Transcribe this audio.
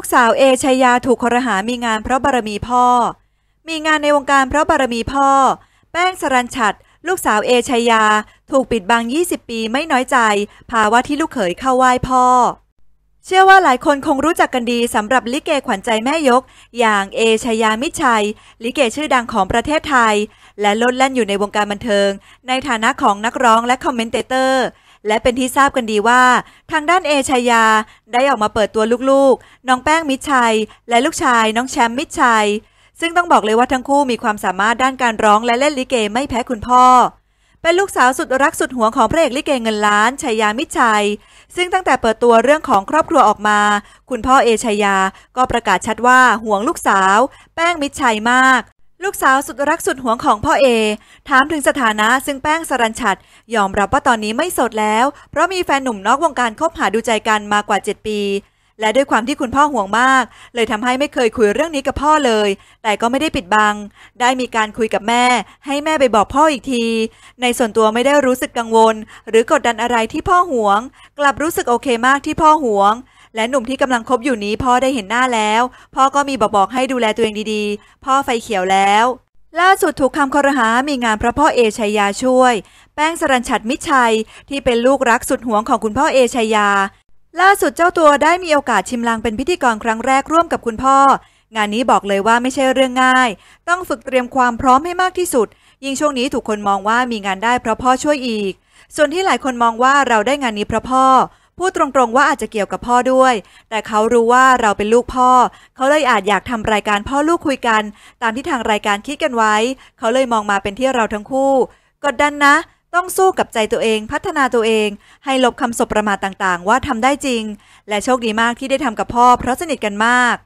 ลูกสาวเอชยาถูกครหามีงานเพราะบารมีพ่อ มีงานในวงการเพราะบารมีพ่อ แป้งสรัญชัด ลูกสาวเอชยา ถูกปิดบัง 20 ปีไม่น้อยใจ ภาวะที่ลูกเขยเข้าไหว้พ่อ เชื่อว่าหลายคนคงรู้จักกันดีสำหรับลิเกขวัญใจแม่ยก อย่างเอชยามิชัย ลิเกชื่อดังของประเทศไทย และลดแล่นอยู่ในวงการบันเทิง ในฐานะของนักร้องและคอมเมนเตเตอร์และเป็นที่ทราบกันดีว่า ทางด้านเอชายา ได้ออกมาเปิดตัวลูกๆ น้องแป้งมิชัย และลูกชายน้องแชมป์มิชัย ซึ่งต้องบอกเลยว่าทั้งคู่มีความสามารถด้านการร้องและเล่นลิเกไม่แพ้คุณพ่อเป็นลูกสาวสุดรักสุดหวงของพระเอกลิเกเงินล้านชัยยามิชัย ซึ่งตั้งแต่เปิดตัวเรื่องของครอบครัวออกมา คุณพ่อเอชายา ก็ประกาศชัดว่าห่วงลูกสาว แป้งมิชัยมากลูกสาวสุดรักสุดหวงของพ่อเอถามถึงสถานะซึ่งแป้งสรัญชัด ยอมรับว่าตอนนี้ไม่โสดแล้ว เพราะมีแฟนหนุ่มนอกวงการคบหาดูใจกันมากว่า 7 ปี และด้วยความที่คุณพ่อห่วงมาก เลยทำให้ไม่เคยคุยเรื่องนี้กับพ่อเลย แต่ก็ไม่ได้ปิดบัง ได้มีการคุยกับแม่ ให้แม่ไปบอกพ่ออีกที ในส่วนตัวไม่ได้รู้สึกกังวล หรือกดดันอะไรที่พ่อห่วง กลับรู้สึกโอเคมากที่พ่อห่วงและหนุ่มที่กำลังคบอยู่นี้พ่อได้เห็นหน้าแล้ว พ่อก็มีบอกบอกให้ดูแลตัวเองดีๆ พ่อไฟเขียวแล้ว ล่าสุดถูกคำคอรหามีงานพระพ่อเอชัยยาช่วย แป้งสรัญชัดมิชัยที่เป็นลูกรักสุดหวงของคุณพ่อเอชัยยา ล่าสุดเจ้าตัวได้มีโอกาสชิมลางเป็นพิธีกรครั้งแรกร่วมกับคุณพ่อ งานนี้บอกเลยว่าไม่ใช่เรื่องง่าย ต้องฝึกเตรียมความพร้อมให้มากที่สุด ยิ่งช่วงนี้ถูกคนมองว่ามีงานได้เพราะพ่อช่วยอีก ส่วนที่หลายคนมองว่าเราได้งานนี้เพราะพ่อพูดตรงๆว่าอาจจะเกี่ยวกับพ่อด้วย แต่เขารู้ว่าเราเป็นลูกพ่อ เขาเลยอาจอยากทำรายการพ่อลูกคุยกัน ตามที่ทางรายการคิดกันไว้ เขาเลยมองมาเป็นที่เราทั้งคู่ กดดันนะ ต้องสู้กับใจตัวเอง พัฒนาตัวเอง ให้ลบคำสบประมาทต่าง ๆ ว่าทำได้จริง และโชคดีมากที่ได้ทำกับพ่อ เพราะสนิทกันมาก